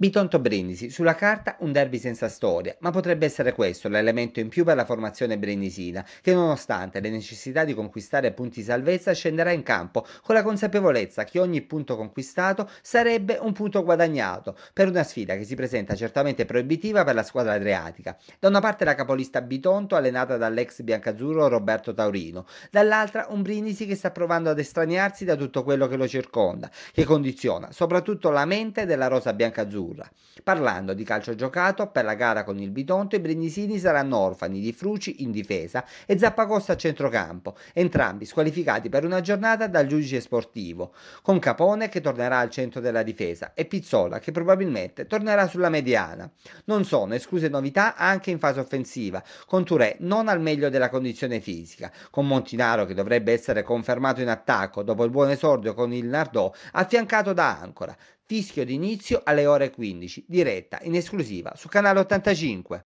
Bitonto Brindisi, sulla carta un derby senza storia, ma potrebbe essere questo l'elemento in più per la formazione brindisina, che nonostante le necessità di conquistare punti salvezza scenderà in campo con la consapevolezza che ogni punto conquistato sarebbe un punto guadagnato, per una sfida che si presenta certamente proibitiva per la squadra adriatica. Da una parte la capolista Bitonto, allenata dall'ex biancazzurro Roberto Taurino, dall'altra un Brindisi che sta provando ad estraniarsi da tutto quello che lo circonda, che condiziona soprattutto la mente della rosa biancazzurro azzurra. Parlando di calcio giocato, per la gara con il Bitonto i Brindisini saranno orfani di Fruci in difesa e Zappacosta a centrocampo, entrambi squalificati per una giornata dal giudice sportivo, con Capone che tornerà al centro della difesa e Pizzola che probabilmente tornerà sulla mediana. Non sono escluse novità anche in fase offensiva, con Touré non al meglio della condizione fisica, con Montinaro che dovrebbe essere confermato in attacco dopo il buon esordio con il Nardò, affiancato da Ancora. Fischio d'inizio alle ore 15, diretta in esclusiva su Canale 85.